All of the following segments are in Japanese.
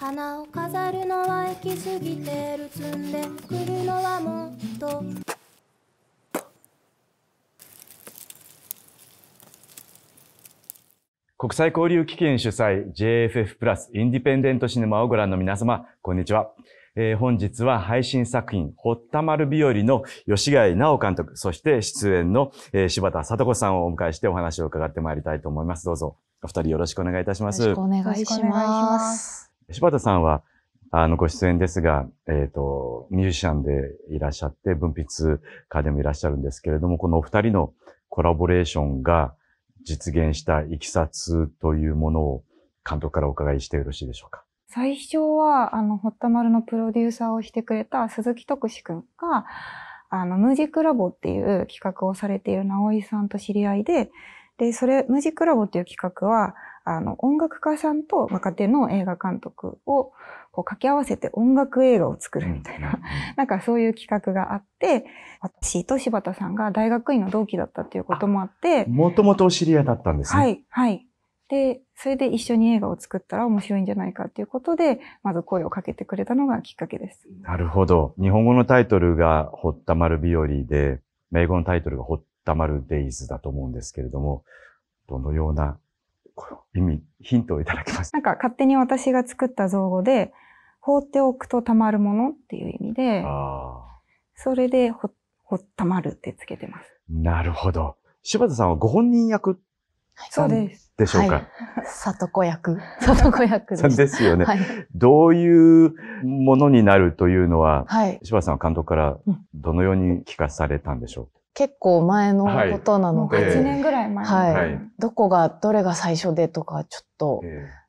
花を飾るのは行き過ぎてる積んでくるのはもっと国際交流基金主催 JFF プラスインディペンデントシネマをご覧の皆様、こんにちは。えー、本日は配信作品、ほったまる日和の吉貝直監督、そして出演の、えー、柴田聡子さんをお迎えしてお話を伺ってまいりたいと思います。どうぞ、お二人よろしくお願いいたします。よろしくお願いします。柴田さんは、あの、ご出演ですが、えっ、ー、と、ミュージシャンでいらっしゃって、文筆家でもいらっしゃるんですけれども、このお二人のコラボレーションが実現したいきさつというものを監督からお伺いしてよろしいでしょうか。最初は、あの、ホッタマルのプロデューサーをしてくれた鈴木徳志くんが、あの、ムージックラボっていう企画をされている直井さんと知り合いで、で、それ、ムージックラボっていう企画は、あの、音楽家さんと若手の映画監督をこう掛け合わせて音楽映画を作るみたいな、なんかそういう企画があって、私と柴田さんが大学院の同期だったということもあって。もともとお知り合いだったんですね。はい、はい。で、それで一緒に映画を作ったら面白いんじゃないかということで、まず声をかけてくれたのがきっかけです。なるほど。日本語のタイトルがほったまる日和で、英語のタイトルがほったまるデイズだと思うんですけれども、どのような意味、ヒントをいただきました。なんか勝手に私が作った造語で、放っておくとたまるものっていう意味で、それでほ、ほったまるってつけてます。なるほど。柴田さんはご本人役そうです。でしょうか。里子役。里子役です。ですよね、はい。どういうものになるというのは、はい、柴田さんは監督からどのように聞かされたんでしょう結構前のことなので、はい、8年ぐらい前、はい、はい、どこがどれが最初でとかちょっと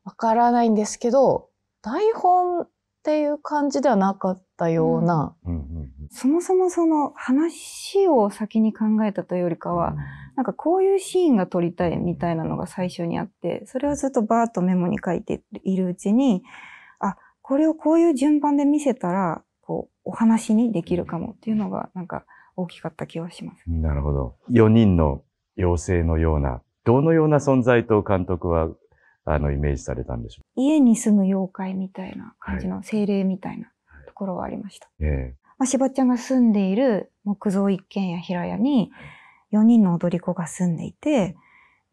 わからないんですけど、台本っていう感じではなかったような、うんうんうん、そもそもその話を先に考えたというよりかは、うん、なんかこういうシーンが撮りたいみたいなのが最初にあってそれをずっとバーッとメモに書いているうちにあこれをこういう順番で見せたらこうお話にできるかもっていうのがなんか。うん大きかった気がします。なるほど。4人の妖精のような、どのような存在と監督は、あの、イメージされたんでしょう家に住む妖怪みたいな感じの精霊みたいなところはありました。はい、ええまあ、しばちゃんが住んでいる木造一軒家平屋に、4人の踊り子が住んでいて、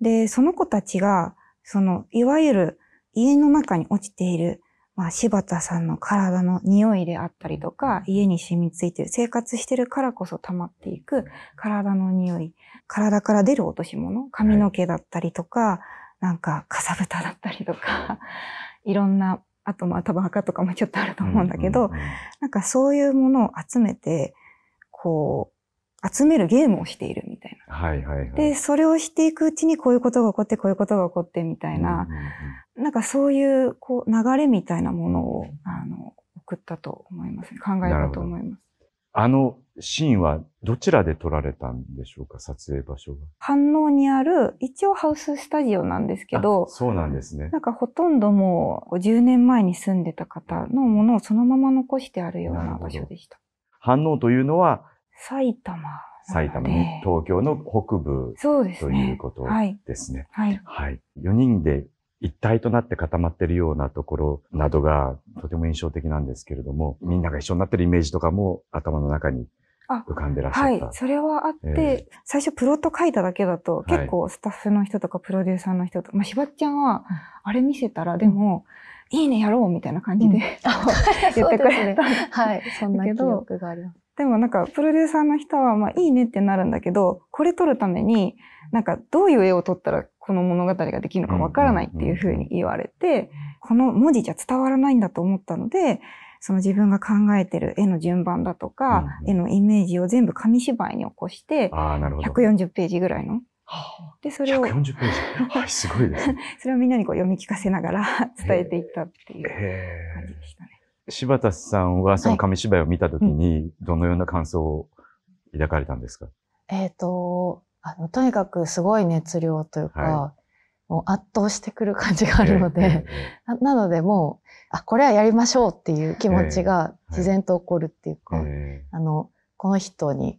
で、その子たちが、その、いわゆる家の中に落ちているまあ、柴田さんの体の匂いであったりとか、家に染みついてる、生活してるからこそ溜まっていく体の匂い、体から出る落とし物、髪の毛だったりとか、はい、なんか、かさぶただったりとか、いろんな、あとまあ、タバ墓とかもちょっとあると思うんだけど、うんうんうん、なんかそういうものを集めて、こう、集めるゲームをしているみたいな。はいはいはい、で、それをしていくうちにこういうことが起こって、こういうことが起こってみたいな、なんかそういうこう流れみたいなものを、あの、送ったと思います、考えたと思います。あのシーンはどちらで撮られたんでしょうか、撮影場所が。反応にある、一応ハウススタジオなんですけど、そうなんですね。なんかほとんどもう10年前に住んでた方のものをそのまま残してあるような場所でした。反応というのは埼玉埼玉、に、東京の北部ということですね。はい。4人で一体となって固まってるようなところなどがとても印象的なんですけれども、みんなが一緒になってるイメージとかも頭の中に浮かんでらっしゃった。はい、それはあって、えー、最初プロット書いただけだと、結構スタッフの人とかプロデューサーの人とまあ、しばっちゃんは、あれ見せたら、でも、いいね、やろうみたいな感じで、うん、言ってくれた。ね、はい、そんな記憶があります。でもなんかプロデューサーの人はまあいいねってなるんだけど、これ撮るためになんかどういう絵を撮ったらこの物語ができるのかわからないっていうふうに言われて、この文字じゃ伝わらないんだと思ったので、その自分が考えてる絵の順番だとか、うんうん、絵のイメージを全部紙芝居に起こして、140ページぐらいの。で、それを。140ページ。はい、すごいです、ね、それをみんなにこう読み聞かせながら 伝えていったっていう感じでしたね。柴田さんはその紙芝居を見たときに、どのような感想を抱かれたんですか、はいうん、えっ、ー、とあの、とにかくすごい熱量というか、はい、もう圧倒してくる感じがあるので、えーえー、ななのでもう、あ、これはやりましょうっていう気持ちが自然と起こるっていうか、えーはい、あの、この人に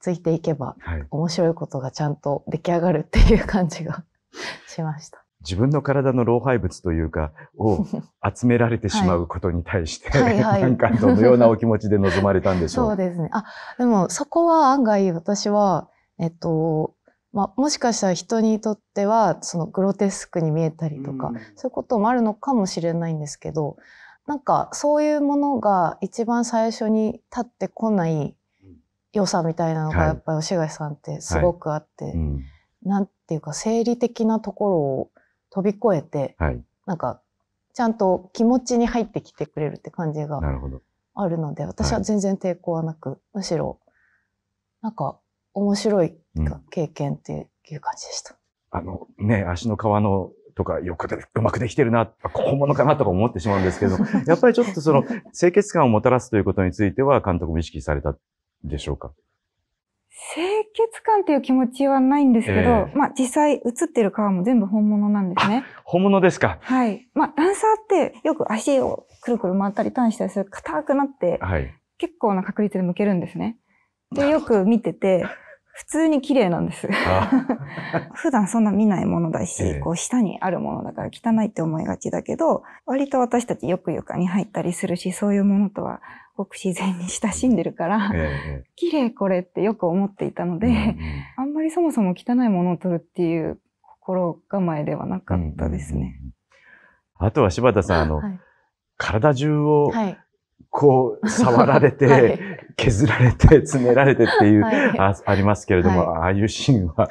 ついていけば、面白いことがちゃんと出来上がるっていう感じが しました。自分の体の老廃物というか、を 集められてしまうことに対して、はい、なんかどのようなお気持ちで臨まれたんでしょう そうですね。あ、でもそこは案外私は、えっと、まあ、もしかしたら人にとっては、そのグロテスクに見えたりとか、うそういうこともあるのかもしれないんですけど、なんかそういうものが一番最初に立ってこない良さみたいなのがやっぱり吉橋さんってすごくあって、はいはいうん、なんていうか生理的なところを飛び越えて、はい、なんか、ちゃんと気持ちに入ってきてくれるって感じがあるので、私は全然抵抗はなく、はい、むしろ、なんか、面白い経験っていう感じでした。うん、あの、ね、足の皮のとか、よくで、うまくできてるな、本物かなとか思ってしまうんですけど、やっぱりちょっとその、清潔感をもたらすということについては、監督も意識されたでしょうか清潔感っていう気持ちはないんですけど、えー、まあ実際映ってる顔も全部本物なんですね。本物ですか。はい。まあダンサーってよく足をくるくる回ったりターンしたりする硬くなって、はい、結構な確率で向けるんですね。で、よく見てて、普通に綺麗なんです。普段そんな見ないものだし、こう下にあるものだから汚いって思いがちだけど、割と私たちよく床に入ったりするし、そういうものとはごく自然に親しんでるから、えー、綺麗これってよく思っていたので、うんうん、あんまりそもそも汚いものを取るっていう心構えではなかったですね。うんうんうん、あとは柴田さん、あの、はい、体中を、はいこう、触られて、削られて、詰められてっていう、はい、あありますけれども、はい、ああいうシーンは、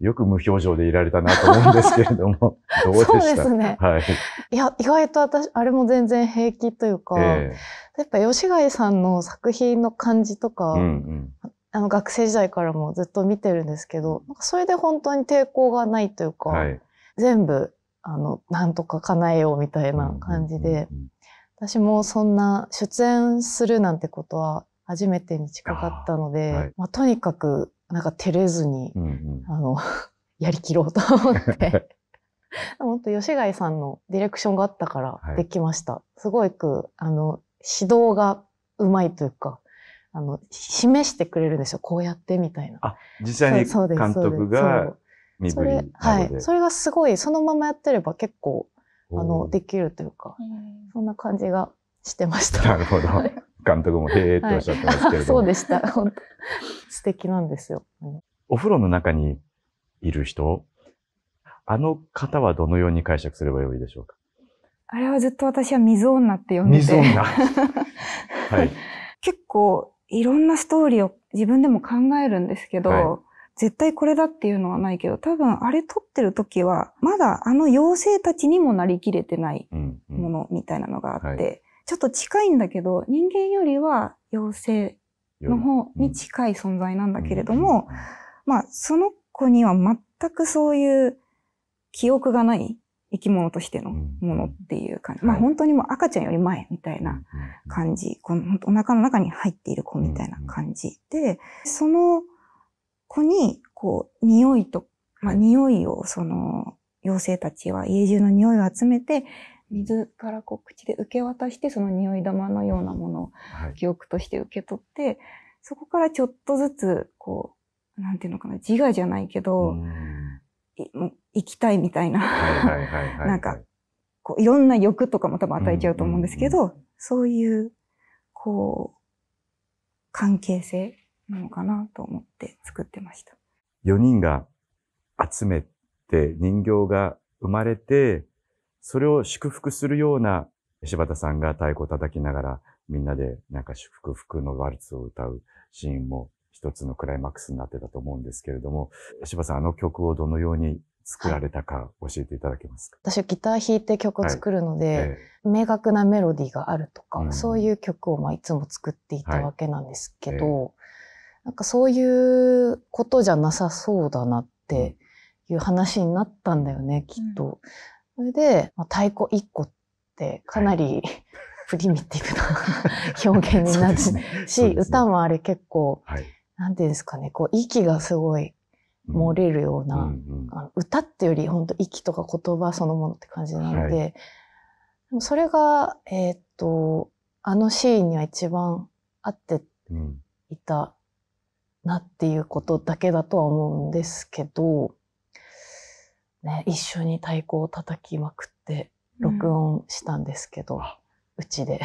よく無表情でいられたなと思うんですけれども、どうでしたそうですね。はい。いや、意外と私、あれも全然平気というか、えー、やっぱ吉貝さんの作品の感じとか、うんうんあの学生時代からもずっと見てるんですけど、なんかそれで本当に抵抗がないというか、はい、全部、あの、なんとか叶えようみたいな感じで、私もそんな出演するなんてことは初めてに近かったので、あはい、まあ、とにかくなんか照れずに、うんうん、あの やりきろうと思って本当 吉貝さんのディレクションがあったからできました、はい、すごくあの指導がうまいというかあの示してくれるんですよこうやってみたいなあ実際に監督がそれ,、はい、それがすごいそのままやってれば結構あの、できるというか、そんな感じがしてました。なるほど。監督も、へえっておっしゃってますけれども。はい、そうでした。本当素敵なんですよ。お風呂の中にいる人、あの方はどのように解釈すればよいでしょうかあれはずっと私は水女って呼んでて。水女。はい。結構いろんなストーリーを自分でも考えるんですけど、はい、絶対これだっていうのはないけど、多分あれ撮ってる時は、まだあの妖精たちにもなりきれてないものみたいなのがあって、うんうんはい、ちょっと近いんだけど、人間よりは妖精の方に近い存在なんだけれども、うん、まあ、その子には全くそういう記憶がない生き物としてのものっていう感じ。まあ本当にもう赤ちゃんより前みたいな感じ。このお腹の中に入っている子みたいな感じで、その子に、こう、匂いと、まあ、匂いを、その、妖精たちは家中の匂いを集めて、水からこう口で受け渡して、その匂い玉のようなものを記憶として受け取って、はい、そこからちょっとずつ、こう、なんていうのかな、自我じゃないけど、もう行きたいみたいな、なんか、こう、いろんな欲とかも多分与えちゃうと思うんですけど、そういう、こう、関係性なのかなと思って作ってました。4人が集めて人形が生まれて、それを祝福するような柴田さんが太鼓を叩きながらみんなでなんか祝福のワルツを歌うシーンも一つのクライマックスになってたと思うんですけれども、柴田さんあの曲をどのように作られたか教えていただけますか、はい、私はギター弾いて曲を作るので、はいえ明確なメロディーがあるとか、うん、そういう曲をまあいつも作っていたわけなんですけど、なんかそういうことじゃなさそうだなっていう話になったんだよね、きっと。それで、まあ、太鼓1個ってかなり、はい、プリミティブな表現になるし、ねね、歌もあれ結構、はい、なんていうんですかね、こう息がすごい漏れるような、うんうんうん、あの歌ってより本当息とか言葉そのものって感じなので、はい、でもそれが、えー、っと、あのシーンには一番合っていたなっていうことだけだとは思うんですけど、ね、一緒に太鼓を叩きまくって録音したんですけど、うち、で。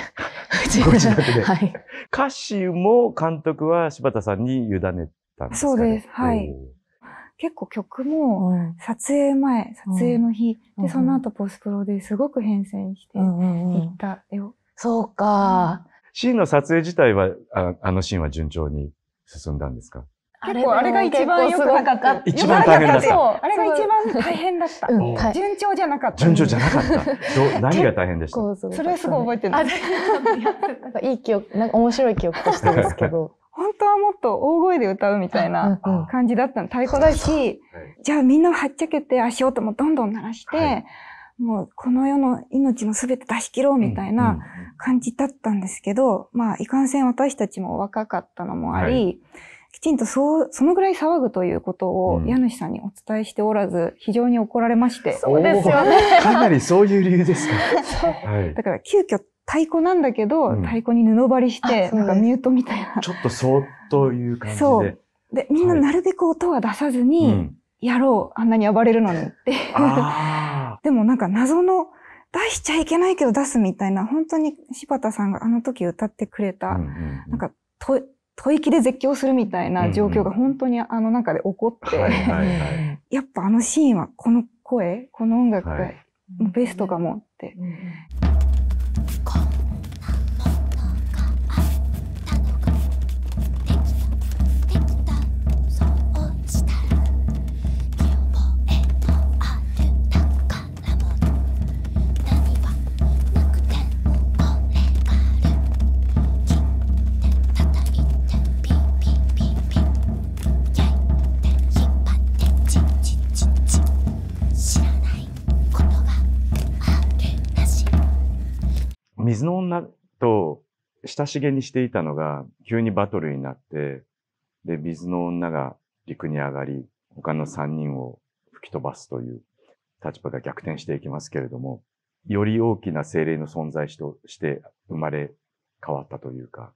うち で。はい、歌詞も監督は柴田さんに委ねたんですか、ね、そうです。はい。結構曲も撮影前、撮影の日、うん、で、その後ポスプロですごく変遷していった絵を。ううん、そうか、シーンの撮影自体はあ、あのシーンは順調に進んだんですか結構あれが一番良くなかった。一番大変だった。あれが一番大変だった。順調じゃなかった。順調じゃなかった。何が大変でしたそれはすごい覚えてる。い。なんかいい記憶、なんか面白い記憶としてですけど。本当はもっと大声で歌うみたいな感じだったの。太鼓だし、じゃあみんなはっちゃけて足音もどんどん鳴らして、もうこの世の命の全て出し切ろうみたいな感じだったんですけど、まあいかんせん私たちも若かったのもあり、はい、きちんとそう、そのぐらい騒ぐということを家主さんにお伝えしておらず、非常に怒られまして。そうですよね。かなりそういう理由ですか。だから急遽太鼓なんだけど、うん、太鼓に布張りして、なんかミュートみたいな。ちょっとそうという感じで。そう。で、みんななるべく音は出さずに、やろう、はい、あんなに暴れるのにって。でもなんか謎の出しちゃいけないけど出すみたいな、本当に柴田さんがあの時歌ってくれた、なんか吐息で絶叫するみたいな状況が本当にあの中で起こって、やっぱあのシーンはこの声、この音楽がベストかもって。うんうん水の女と親しげにしていたのが、急にバトルになって、で、水の女が陸に上がり、他の三人を吹き飛ばすという立場が逆転していきますけれども、より大きな精霊の存在として生まれ変わったというか、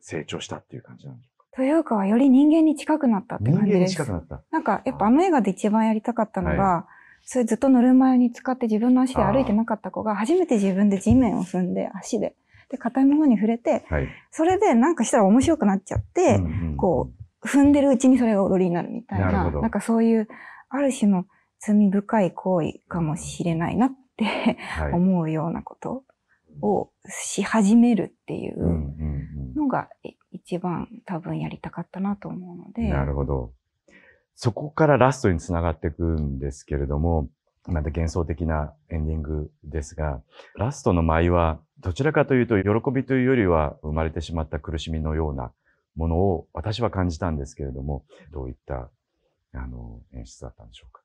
成長したっていう感じなんですか。というか、より人間に近くなったって感じです。人間に近くなった。なんか、やっぱあの映画で一番やりたかったのが、はそれずっと乗る前に使って自分の足で歩いてなかった子が、初めて自分で地面を踏んで、足で。で、硬いものに触れて、はい、それでなんかしたら面白くなっちゃって、うんうん、こう、踏んでるうちにそれが踊りになるみたいな、ななんかそういう、ある種の罪深い行為かもしれないなってはい、思うようなことをし始めるっていうのが、一番多分やりたかったなと思うので。なるほど。そこからラストにつながっていくんですけれども、また幻想的なエンディングですが、ラストの舞は、どちらかというと、喜びというよりは、生まれてしまった苦しみのようなものを私は感じたんですけれども、どういった、あの、演出だったんでしょうか。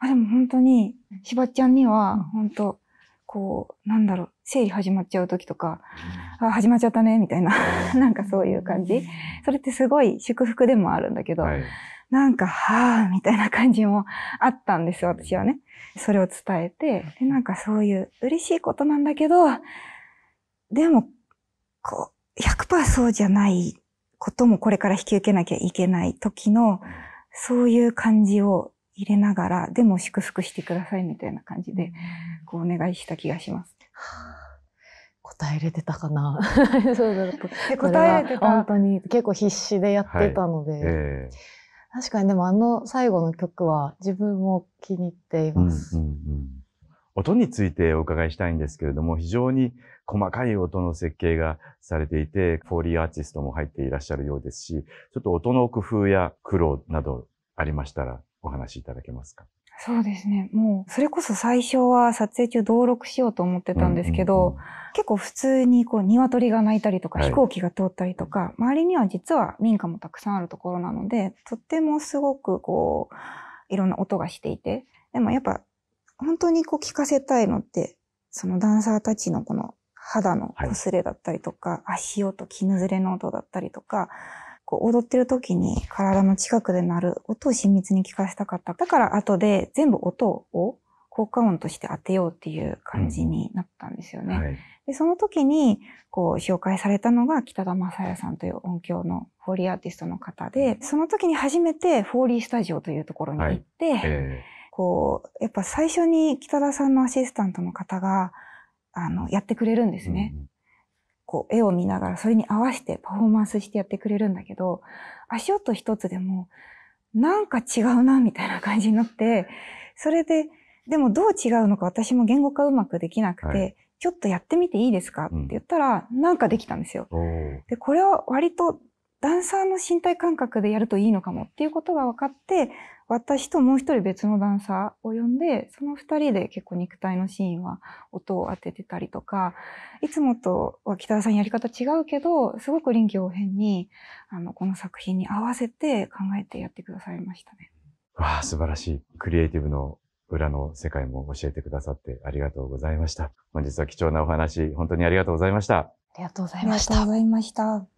あでも本当に、しばちゃんには、本当、こう、なんだろう、生理始まっちゃう時とか、あ、始まっちゃったね、みたいな、なんかそういう感じ。それってすごい祝福でもあるんだけど、はい、なんか、はぁ、みたいな感じもあったんですよ、私はね。それを伝えて、で、なんかそういう嬉しいことなんだけど、でも、こう、100%そうじゃないこともこれから引き受けなきゃいけない時の、そういう感じを入れながら、でも祝福してくださいみたいな感じで、こうお願いした気がします。答えれてたかな そうだと。答えれてた。本当に結構必死でやってたので、はいえー、確かにでもあの最後の曲は自分も気に入っています。うんうんうん音についてお伺いしたいんですけれども、非常に細かい音の設計がされていて、フォーリーアーティストも入っていらっしゃるようですし、ちょっと音の工夫や苦労などありましたらお話しいただけますかそうですね。もう、それこそ最初は撮影中登録しようと思ってたんですけど、うんうんうん、結構普通にこう鶏が鳴いたりとか、飛行機が通ったりとか、周りには実は民家もたくさんあるところなので、とってもすごくこう、いろんな音がしていて、でもやっぱ、本当にこう聞かせたいのって、そのダンサーたちのこの肌の擦れだったりとか、はい、足音、絹ずれの音だったりとか、こう踊ってる時に体の近くで鳴る音を親密に聞かせたかった。だから後で全部音を効果音として当てようっていう感じになったんですよね。うんはい、でその時にこう紹介されたのが北田雅也さんという音響のフォーリーアーティストの方で、その時に初めてフォーリースタジオというところに行って、はいえー、こう、やっぱ最初に北田さんのアシスタントの方が、あの、やってくれるんですね。うんこう絵を見ながらそれに合わせてパフォーマンスしてやってくれるんだけど、足音一つでもなんか違うなみたいな感じになって、それで、でもどう違うのか私も言語化うまくできなくて、はい、ちょっとやってみていいですかって言ったら、うん、なんかできたんですよ。で、これは割とダンサーの身体感覚でやるといいのかもっていうことが分かって、私ともう一人別のダンサーを呼んで、その二人で結構肉体のシーンは音を当ててたりとか、いつもと北田さんやり方違うけど、すごく臨機応変に、あの、この作品に合わせて考えてやってくださいましたね。わあ、素晴らしい。クリエイティブの裏の世界も教えてくださってありがとうございました。本日は貴重なお話、本当にありがとうございました。ありがとうございました。ありがとうございました。